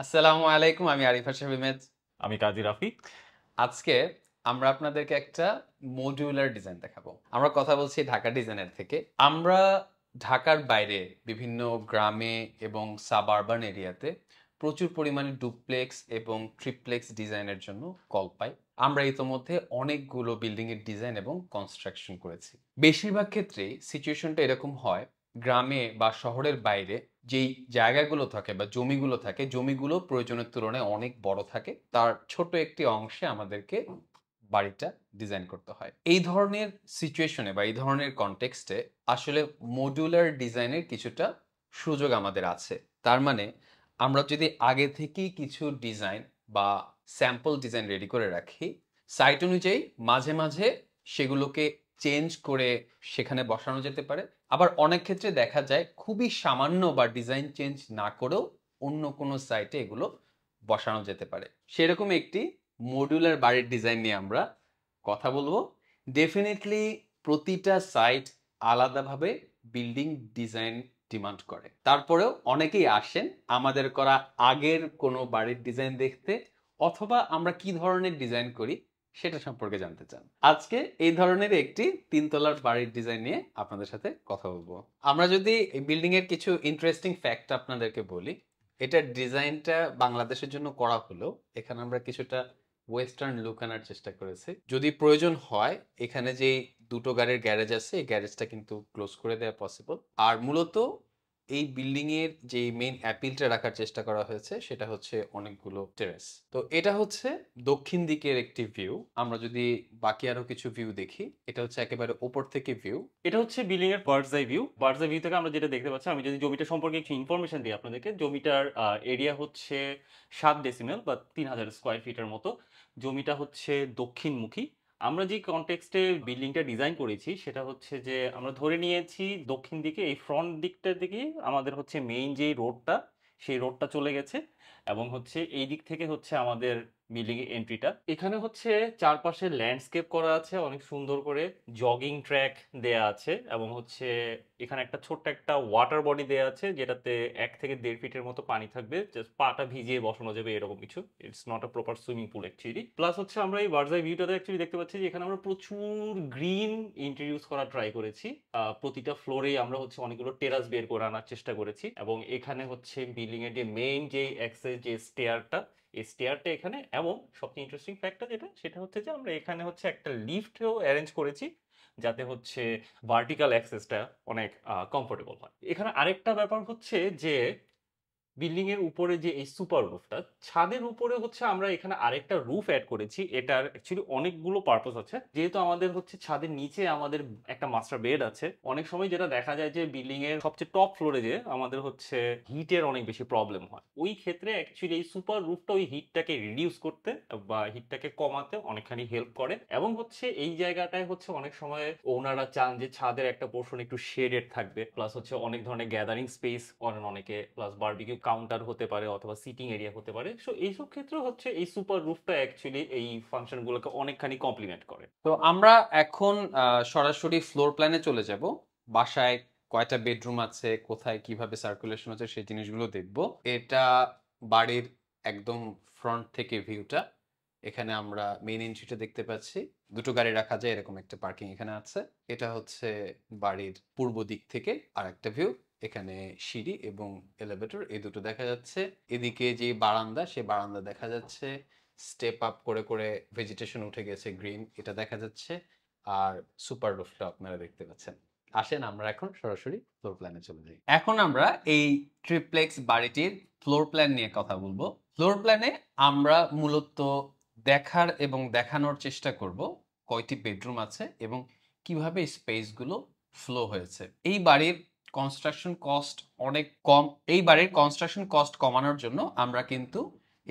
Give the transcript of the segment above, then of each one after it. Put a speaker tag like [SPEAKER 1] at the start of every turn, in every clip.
[SPEAKER 1] আসসালামু আলাইকুম আমি আরিফা শাহিমেদ আমি কাজী রাফি আজকে আমরা আপনাদেরকে একটা মডিউলার ডিজাইন দেখাবো আমরা কথা বলছি ঢাকা ডিজাইনের থেকে আমরা ঢাকার বাইরে বিভিন্ন গ্রামে এবং সাবারবান এরিয়াতে প্রচুর পরিমাণে ডুপ্লেক্স এবং ট্রিপ্লেক্স ডিজাইনের জন্য কল পাই আমরা ইতোমধ্যে অনেকগুলো বিল্ডিংয়ের ডিজাইন এবং কনস্ট্রাকশন করেছি বেশিরভাগ ক্ষেত্রেই সিচুয়েশনটা এরকম হয় গ্রামে বা শহরের বাইরে যেই জায়গাগুলো থাকে বা জমিগুলো থাকে জমিগুলো প্রয়োজনের তুলনায় অনেক বড় থাকে তার ছোট একটি অংশে আমাদেরকে বাড়িটা ডিজাইন করতে হয় এই ধরনের সিচুয়েশনে বা এই ধরনের কনটেক্সটে আসলে মডুলার ডিজাইনের কিছুটা সুযোগ আমাদের আছে তার মানে আমরা যদি আগে থেকেই কিছু ডিজাইন বা স্যাম্পল ডিজাইন রেডি করে রাখি সাইট অনুযায়ী মাঝে মাঝে সেগুলোকে চেঞ্জ করে সেখানে বসানো যেতে পারে আবার অনেক ক্ষেত্রে দেখা যায় খুবই সামান্য বা ডিজাইন চেঞ্জ না করেও অন্য কোনো সাইটে এগুলো বসানো যেতে পারে সেরকম একটি মডুলার বাড়ির ডিজাইন নিয়ে আমরা কথা বলবো ডেফিনেটলি প্রতিটা সাইট আলাদাভাবে বিল্ডিং ডিজাইন ডিমান্ড করে তারপরেও অনেকেই আসেন আমাদের করা আগের কোনো বাড়ির ডিজাইন দেখতে অথবা আমরা কি ধরনের ডিজাইন করি সেটা সম্পর্কে জানতে চান আজকে এই ধরনের একটি তিনতলার বাড়ির ডিজাইন নিয়ে আপনাদের সাথে কথা বলবো আমরা যদি এই বিল্ডিং এর কিছু ইন্টারেস্টিং ফ্যাক্ট আপনাদেরকে বলি এটার ডিজাইনটা বাংলাদেশের জন্য করা হলো এখানে আমরা কিছুটা ওয়েস্টার্ন লুক আনার চেষ্টা করেছি যদি প্রয়োজন হয় এখানে যে দুটো গাড়ির গ্যারেজ আছে এই গ্যারেজটা কিন্তু ক্লোজ করে দেওয়া পসিবল আর মূলত এই বিল্ডিংয়ের যে মেইন অ্যাপিলটা রাখার চেষ্টা করা হয়েছে সেটা হচ্ছে অনেকগুলো টেরেস তো এটা হচ্ছে দক্ষিণ দিকের একটি ভিউ আমরা যদি
[SPEAKER 2] বাকি আরো কিছু ভিউ দেখি এটা হচ্ছে একেবারে ওপর থেকে ভিউ এটা হচ্ছে বিল্ডিং এর bird's eye view bird's eye view থেকে আমরা যেটা দেখতে পাচ্ছি আমি যদি জমিটা সম্পর্কে একটু ইনফরমেশন দিই আপনাদেরকে জমিটার এরিয়া হচ্ছে সাত ডেসিমেল বা তিন হাজার স্কোয়ার ফিটের মতো জমিটা হচ্ছে দক্ষিণমুখী আমরা যে কনটেক্সটে বিল্ডিংটা ডিজাইন করেছি সেটা হচ্ছে যে আমরা ধরে নিয়েছি দক্ষিণ দিকে এই ফ্রন্ট দিকটা দিকে আমাদের হচ্ছে মেইন যে রোডটা সেই রোডটা চলে গেছে এবং হচ্ছে এই দিক থেকে হচ্ছে আমাদের বিল্ডিং এর এন্ট্রিটা এখানে হচ্ছে চারপাশে ল্যান্ডস্কেপ করা আছে অনেক সুন্দর করে জগিং ট্র্যাক দেয়া আছে এবং হচ্ছে এখানে একটা ছোট্ট একটা ওয়াটার বডি দেয়া আছে যেটাতে এক থেকে দেড় ফিটের মতো পানি থাকবে জাস্ট পাটা ভিজিয়ে বসানো যাবে এরকম কিছু it's not a proper swimming pool actually plus হচ্ছে আমরা এই বার্জাই ভিউটাতে অ্যাকচুয়ালি দেখতে পাচ্ছি যে এখানে আমরা প্রচুর গ্রিন ইন্ট্রোডিউস করা ট্রাই করেছি প্রতিটা ফ্লোরে আমরা হচ্ছে অনেকগুলো টেরাস বের করে আনার চেষ্টা করেছি এবং এখানে হচ্ছে বিল্ডিং এর যে মেইন যে অ্যাক্সেস যে স্টেয়ারটা এই স্টেয়ারটা এখানে এবং সবচেয়ে ইন্টারেস্টিং ফ্যাক্টর যেটা সেটা হচ্ছে যে আমরা এখানে হচ্ছে একটা লিফটও অ্যারেঞ্জ করেছি যাতে হচ্ছে ভার্টিক্যাল অ্যাক্সেসটা অনেক কমফোর্টেবল হয় এখানে আরেকটা ব্যাপার হচ্ছে যে বিল্ডিং এর উপরে যে এই সুপার রুফটা ছাদের উপরে হচ্ছে আমরা এখানে আরেকটা রুফ অ্যাড করেছি এটার অ্যাকচুয়ালি অনেকগুলো পারপাস আছে যেহেতু আমাদের হচ্ছে ছাদের নিচে আমাদের একটা মাস্টার বেড আছে অনেক সময় যেটা দেখা যায় যে বিল্ডিং এর সবচেয়ে টপ ফ্লোরে যে আমাদের হচ্ছে হিটের অনেক বেশি প্রবলেম হয় ওই ক্ষেত্রে অ্যাকচুয়ালি এই সুপার রুফটা ওই হিটটাকে রিডিউস করতে বা হিটটাকে কমাতে অনেকখানি হেল্প করে এবং হচ্ছে এই জায়গাটায় হচ্ছে অনেক সময় ওনারা চান যে ছাদের একটা পোর্শন একটু শেডেড থাকবে প্লাস হচ্ছে অনেক ধরনের গ্যাদারিং স্পেস করেন অনেকে প্লাস বার্বিকে কাউন্টার হতে পারে অথবা সিটিং এরিয়া হতে পারে সো এইসব ক্ষেত্রে হচ্ছে এই সুপার রুফটা অ্যাকচুয়ালি এই ফাংশনগুলোকে অনেকখানি কমপ্লিমেন্ট করে
[SPEAKER 1] তো আমরা এখন সরাসরি ফ্লোর প্ল্যানে চলে যাব বাসায় কয়টা বেডরুম আছে কোথায় কিভাবে সার্কুলেশন আছে সেই জিনিসগুলো দেখব এটা বাড়ির একদম ফ্রন্ট থেকে ভিউটা এখানে আমরা মেইন এন্ট্রিটা দেখতে পাচ্ছি দুটো গাড়ি রাখা যায় এরকম একটা পার্কিং এখানে আছে এটা হচ্ছে বাড়ির পূর্ব দিক থেকে আর একটা ভিউ এখানে সিঁড়ি এবং এলিভেটর এই দুটো দেখা যাচ্ছে এদিকে যে বারান্দা সে বারান্দা দেখা যাচ্ছে স্টেপ আপ করে করে ভেজিটেশন উঠে গেছে গ্রিন এটা দেখা যাচ্ছে আর সুপার রুফটা আপনারা দেখতে পাচ্ছেন আসেন আমরা এখন সরাসরি ফ্লোর প্ল্যানে চলে যাই এখন আমরা এই ট্রিপ্লেক্স বাড়িটির ফ্লোর প্ল্যান নিয়ে কথা বলবো ফ্লোর প্ল্যানে আমরা মূলত দেখার এবং দেখানোর চেষ্টা করব কয়টি বেডরুম আছে এবং কিভাবে স্পেসগুলো ফ্লো হয়েছে এই বাড়ির কনস্ট্রাকশন কস্ট অনেক কম এইবারের কনস্ট্রাকশন কস্ট কমানোর জন্য আমরা কিন্তু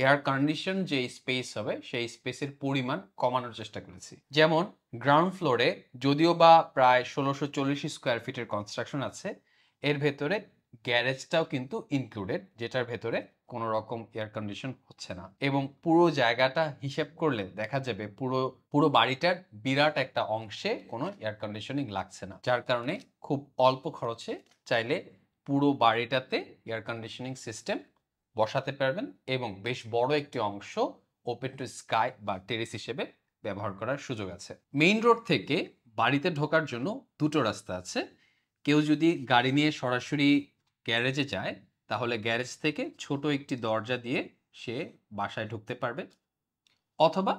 [SPEAKER 1] এয়ার কন্ডিশন যে স্পেস হবে সেই স্পেসের পরিমাণ কমানোর চেষ্টা করেছি যেমন গ্রাউন্ড ফ্লোরে যদিও বা প্রায় ষোলোশো চল্লিশ স্কোয়ার ফিটের কনস্ট্রাকশন আছে এর ভেতরে গ্যারেজটাও কিন্তু ইনক্লুডেড যেটার ভেতরে কোনো রকম এয়ার কন্ডিশন হচ্ছে না এবং পুরো জায়গাটা হিসেব করলে দেখা যাবে পুরো পুরো বাড়িটার বিরাট একটা অংশে কোনো এয়ার কন্ডিশনিং লাগছে না যার কারণে খুব অল্প খরচে চাইলে পুরো বাড়িটাতে এয়ার কন্ডিশনিং সিস্টেম বসাতে পারবেন এবং বেশ বড় একটি অংশ ওপেন টু স্কাই বা টেরেস হিসেবে ব্যবহার করার সুযোগ আছে মেইন রোড থেকে বাড়িতে ঢোকার জন্য দুটো রাস্তা আছে কেউ যদি গাড়ি নিয়ে সরাসরি গ্যারেজে যায় তাহলে গ্যারেজ থেকে ছোট একটি দরজা দিয়ে সে বাসায় ঢুকতে পারবে অথবা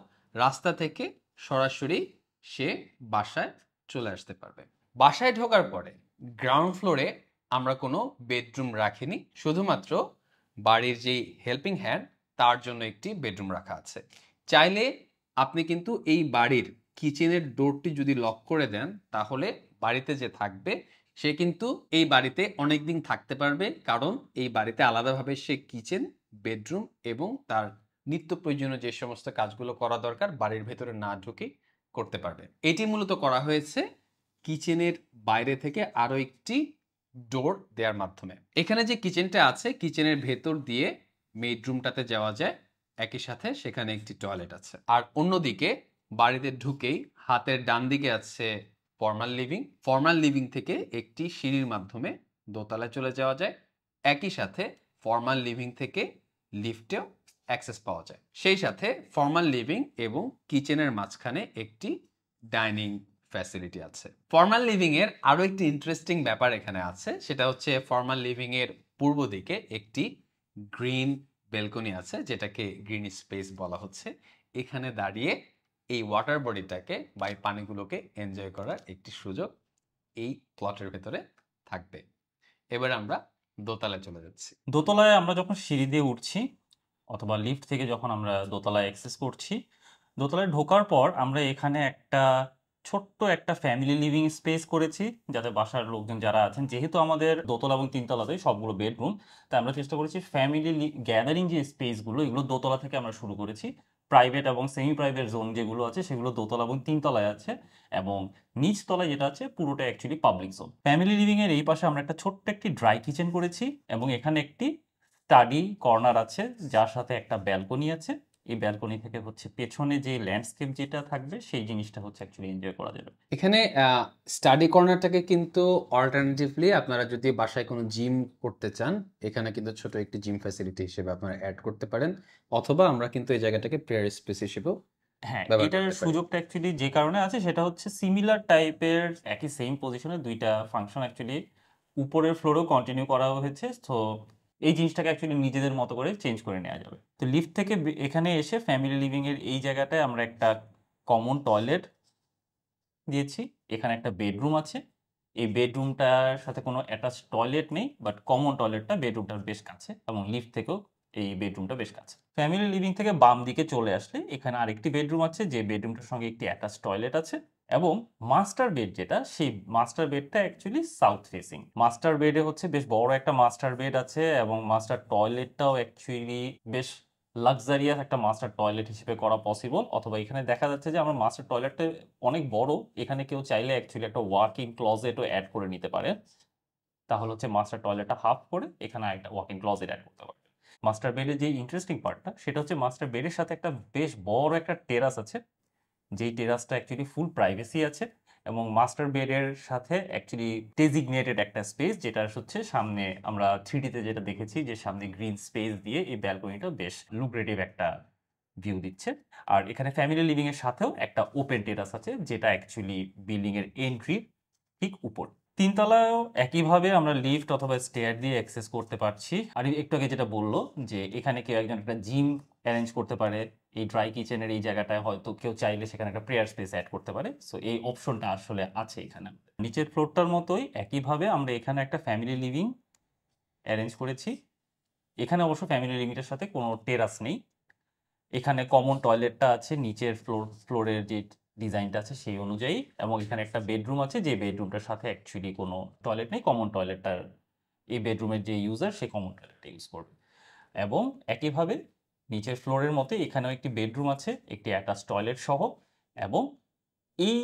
[SPEAKER 1] রাস্তা থেকে সরাসরি সে বাসায় চলে আসতে পারবে বাসায় ঢোকার পরে গ্রাউন্ড ফ্লোরে আমরা কোনো বেডরুম রাখিনি শুধুমাত্র বাড়ির যেই হেল্পিং হ্যান্ড তার জন্য একটি বেডরুম রাখা আছে চাইলে আপনি কিন্তু এই বাড়ির কিচেনের ডোরটি যদি লক করে দেন তাহলে বাড়িতে যে থাকবে সে কিন্তু এই বাড়িতে অনেক দিন থাকতে পারবে কারণ এই বাড়িতে আলাদাভাবে সে কিচেন বেডরুম এবং তার নিত্য প্রয়োজনীয় যে সমস্ত কাজগুলো করা দরকার বাড়ির ভেতরে না ঢুকে করতে পারবে এটি মূলত করা হয়েছে কিচেনের বাইরে থেকে আরও একটি ডোর দেওয়ার মাধ্যমে এখানে যে কিচেনটা আছে কিচেনের ভেতর দিয়ে মেডরুমটাতে যাওয়া যায় একই সাথে সেখানে একটি টয়লেট আছে আর অন্যদিকে বাড়িতে ঢুকেই হাতের ডান দিকে আছে ফর্মাল লিভিং ফর্মাল লিভিং থেকে একটি সিঁড়ির মাধ্যমে দোতলায় চলে যাওয়া যায় একই সাথে ফর্মাল লিভিং থেকে লিফটেও অ্যাক্সেস পাওয়া যায় সেই সাথে ফর্মাল লিভিং এবং কিচেনের মাঝখানে একটি ডাইনিং ফ্যাসিলিটি আছে ফর্মাল লিভিংয়ের আরও একটি ইন্টারেস্টিং ব্যাপার এখানে আছে সেটা হচ্ছে ফর্মাল লিভিংয়ের পূর্ব দিকে একটি গ্রিন বেলকনি আছে যেটাকে গ্রিন স্পেস বলা হচ্ছে এখানে দাঁড়িয়ে এই ওয়াটার বডিটাকে বা এই পানিগুলোকে এনজয় করার একটি সুযোগ এই প্লটের ভেতরে থাকবে এবার আমরা দোতলায় চলে যাচ্ছি
[SPEAKER 2] দোতলায় আমরা যখন সিঁড়ি দিয়ে উঠছি অথবা লিফট থেকে যখন আমরা দোতলায় অ্যাক্সেস করছি দোতলায় ঢোকার পর আমরা এখানে একটা ছোট্ট একটা ফ্যামিলি লিভিং স্পেস করেছি যাতে বাসার লোকজন যারা আছেন যেহেতু আমাদের দোতলা এবং তিনতলাতে সবগুলো বেডরুম তাই আমরা চেষ্টা করেছি ফ্যামিলি গ্যাদারিং যে স্পেসগুলো এগুলো দোতলা থেকে আমরা শুরু করেছি প্রাইভেট এবং সেমি প্রাইভেট জোন যেগুলো আছে সেগুলো দোতলা এবং তিনতলায় আছে এবং নিচতলায় যেটা আছে পুরোটা অ্যাকচুয়ালি পাবলিক জোন ফ্যামিলি লিভিংয়ের এই পাশে আমরা একটা ছোট্ট একটি ড্রাই কিচেন করেছি এবং এখানে একটি স্টাডি কর্নার আছে যার সাথে একটা ব্যালকনি আছে এই ব্যালকনি থেকে হচ্ছে পেছনে যে ল্যান্ডস্কেপ যেটা থাকবে সেই জিনিসটা হচ্ছে অ্যাকচুয়ালি এনজয় করা যাবে
[SPEAKER 1] এখানে স্টাডি কর্নারটাকে কিন্তু অল্টারনেটিভলি আপনারা যদি বাসায় কোনো জিম করতে চান এখানে কিন্তু ছোট একটি জিম ফ্যাসিলিটি হিসেবে আপনারা অ্যাড করতে
[SPEAKER 2] পারেন অথবা আমরা কিন্তু এই জায়গাটাকে প্রেয়ার স্পেস হিসেবেও হ্যাঁ এটার সুযোগটা অ্যাকচুয়ালি যে কারণে আছে সেটা হচ্ছে সিমিলার টাইপের একই সেম পজিশনে দুইটা ফাংশন অ্যাকচুয়ালি উপরের ফ্লোরও কন্টিনিউ করা হয়েছে তো এই জিনিসটাকে অ্যাকচুয়ালি নিজেদের মতো করে চেঞ্জ করে নেওয়া যাবে তো লিফট থেকে এখানে এসে ফ্যামিলি লিভিংয়ের এই জায়গাটায় আমরা একটা কমন টয়লেট দিয়েছি এখানে একটা বেডরুম আছে এই বেডরুমটার সাথে কোনো অ্যাটাচ টয়লেট নেই বাট কমন টয়লেটটা বেডরুমটার বেশ কাছে এবং লিফট থেকেও এই বেডরুমটা বেশ কাছে ফ্যামিলি লিভিং থেকে বাম দিকে চলে আসলে এখানে আরেকটি বেডরুম আছে যে বেডরুমটার সঙ্গে একটি অ্যাটাচ টয়লেট আছে এবং মাস্টার বেড যেটা সেই মাস্টার বেডটা অ্যাকচুয়ালি সাউথ ফেসিং মাস্টার বেডে হচ্ছে বেশ বড় একটা মাস্টার বেড আছে এবং মাস্টার টয়লেটটাও অ্যাকচুয়ালি বেশ লাক্সারিয়াস একটা মাস্টার টয়লেট হিসেবে করা পসিবল অথবা এখানে দেখা যাচ্ছে যে আমার মাস্টার টয়লেটটা অনেক বড় এখানে কেউ চাইলে অ্যাকচুয়ালি একটা ওয়াকিং ক্লজেটও অ্যাড করে নিতে পারে তাহলে হচ্ছে মাস্টার টয়লেটটা হাফ করে এখানে একটা ওয়াকিং ক্লজেট অ্যাড করতে পারে মাস্টার বেডের যে ইন্টারেস্টিং পার্টটা সেটা হচ্ছে মাস্টার বেডের সাথে একটা বেশ বড় একটা টেরাস আছে যেই টেরাসটা অ্যাকচুয়ালি ফুল প্রাইভেসি আছে এবং মাস্টার বেডের সাথে অ্যাকচুয়ালি ডেজিগনেটেড একটা স্পেস যেটা হচ্ছে সামনে আমরা থ্রিডিতে যেটা দেখেছি যে সামনে গ্রিন স্পেস দিয়ে এই ব্যালকনিটা বেশ লুক্রেটিভ একটা ভিউ দিচ্ছে আর এখানে ফ্যামিলি লিভিংয়ের সাথেও একটা ওপেন টেরাস আছে যেটা অ্যাকচুয়ালি বিল্ডিংয়ের এন্ট্রি ঠিক উপর তিনতলায়ও একইভাবে আমরা লিফট অথবা স্টেয়ার দিয়ে অ্যাক্সেস করতে পারছি আর একটু আগে যেটা বললো যে এখানে কেউ একজন একটা জিম অ্যারেঞ্জ করতে পারে এই ড্রাই কিচেনের এই জায়গাটায় হয়তো কেউ চাইলে সেখানে একটা প্রেয়ার স্পেস অ্যাড করতে পারে সো এই অপশনটা আসলে আছে এখানে নিচের ফ্লোরটার মতোই একইভাবে আমরা এখানে একটা ফ্যামিলি লিভিং অ্যারেঞ্জ করেছি এখানে অবশ্য ফ্যামিলি লিভিংটার সাথে কোনো টেরাস নেই এখানে কমন টয়লেটটা আছে নিচের ফ্লোর ফ্লোরের যে ডিজাইনটা আছে সেই অনুযায়ী এবং এখানে একটা বেডরুম আছে যে বেডরুমটার সাথে অ্যাকচুয়ালি কোনো টয়লেট নেই কমন টয়লেটটার এই বেডরুমের যে ইউজার সে কমন টয়লেটটা ইউজ করবে এবং একইভাবে নিচের ফ্লোরের মতে এখানেও একটি বেডরুম আছে একটি অ্যাটাচ টয়লেট সহ এবং এই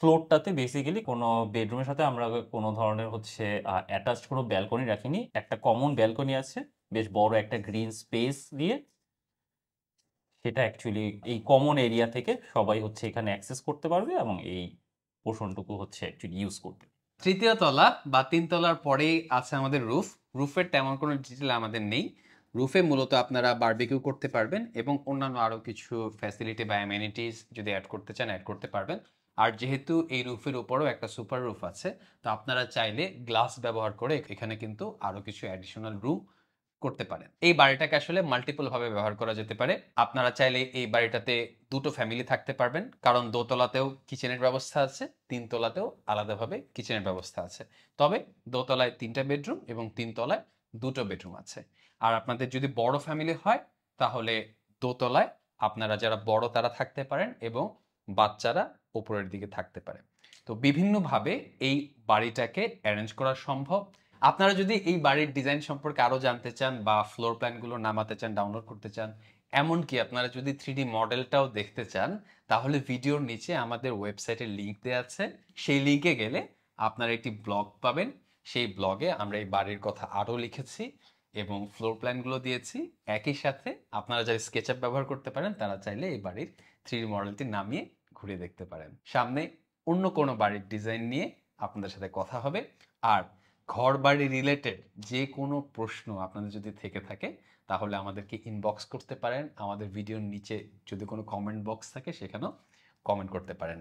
[SPEAKER 2] ফ্লোরটাতে বেসিক্যালি কোনো বেডরুমের সাথে আমরা কোনো ধরনের হচ্ছে অ্যাটাচ কোনো ব্যালকনি রাখিনি একটা কমন ব্যালকনি আছে বেশ বড় একটা গ্রিন স্পেস দিয়ে সেটা অ্যাকচুয়ালি এই কমন এরিয়া থেকে সবাই হচ্ছে এখানে অ্যাক্সেস করতে পারবে এবং এই পোষণটুকু হচ্ছে অ্যাকচুয়ালি ইউজ করবে তৃতীয় তলা বা তলার
[SPEAKER 1] পরেই আছে আমাদের রুফ রুফের তেমন কোনো ডিটেল আমাদের নেই রুফে মূলত আপনারা বারবিকিউ করতে পারবেন এবং অন্যান্য আরও কিছু ফ্যাসিলিটি বা অ্যামিনিটিস যদি অ্যাড করতে চান অ্যাড করতে পারবেন আর যেহেতু এই রুফের উপরও একটা সুপার রুফ আছে তো আপনারা চাইলে গ্লাস ব্যবহার করে এখানে কিন্তু আরও কিছু অ্যাডিশনাল রুম করতে পারেন এই বাড়িটাকে আসলে মাল্টিপলভাবে ব্যবহার করা যেতে পারে আপনারা চাইলে এই বাড়িটাতে দুটো ফ্যামিলি থাকতে পারবেন কারণ দোতলাতেও কিচেনের ব্যবস্থা আছে তিনতলাতেও আলাদাভাবে কিচেনের ব্যবস্থা আছে তবে দোতলায় তিনটা বেডরুম এবং তিনতলায় দুটো বেডরুম আছে আর আপনাদের যদি বড় ফ্যামিলি হয় তাহলে দোতলায় আপনারা যারা বড় তারা থাকতে পারেন এবং বাচ্চারা ওপরের দিকে থাকতে পারে তো বিভিন্নভাবে এই বাড়িটাকে অ্যারেঞ্জ করা সম্ভব আপনারা যদি এই বাড়ির ডিজাইন সম্পর্কে আরও জানতে চান বা ফ্লোর প্ল্যানগুলো নামাতে চান ডাউনলোড করতে চান এমনকি আপনারা যদি থ্রি মডেলটাও দেখতে চান তাহলে ভিডিওর নিচে আমাদের ওয়েবসাইটের লিঙ্ক দেওয়া আছে সেই লিঙ্কে গেলে আপনারা একটি ব্লগ পাবেন সেই ব্লগে আমরা এই বাড়ির কথা আরও লিখেছি এবং ফ্লোর প্ল্যানগুলো দিয়েছি একই সাথে আপনারা যারা স্কেচ আপ ব্যবহার করতে পারেন তারা চাইলে এই বাড়ির থ্রি মডেলটি নামিয়ে ঘুরে দেখতে পারেন সামনে অন্য কোনো বাড়ির ডিজাইন নিয়ে আপনাদের সাথে কথা হবে আর ঘর বাড়ি রিলেটেড যে কোনো প্রশ্ন আপনাদের যদি থেকে থাকে তাহলে আমাদেরকে ইনবক্স করতে পারেন আমাদের ভিডিওর নিচে যদি কোনো কমেন্ট বক্স থাকে সেখানেও কমেন্ট করতে পারেন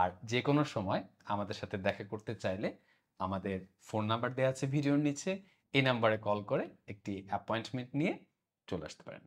[SPEAKER 1] আর যে কোনো সময় আমাদের সাথে দেখা করতে চাইলে আমাদের ফোন নাম্বার দেওয়া আছে ভিডিওর নিচে এই নাম্বারে কল করে একটি অ্যাপয়েন্টমেন্ট নিয়ে চলে আসতে পারেন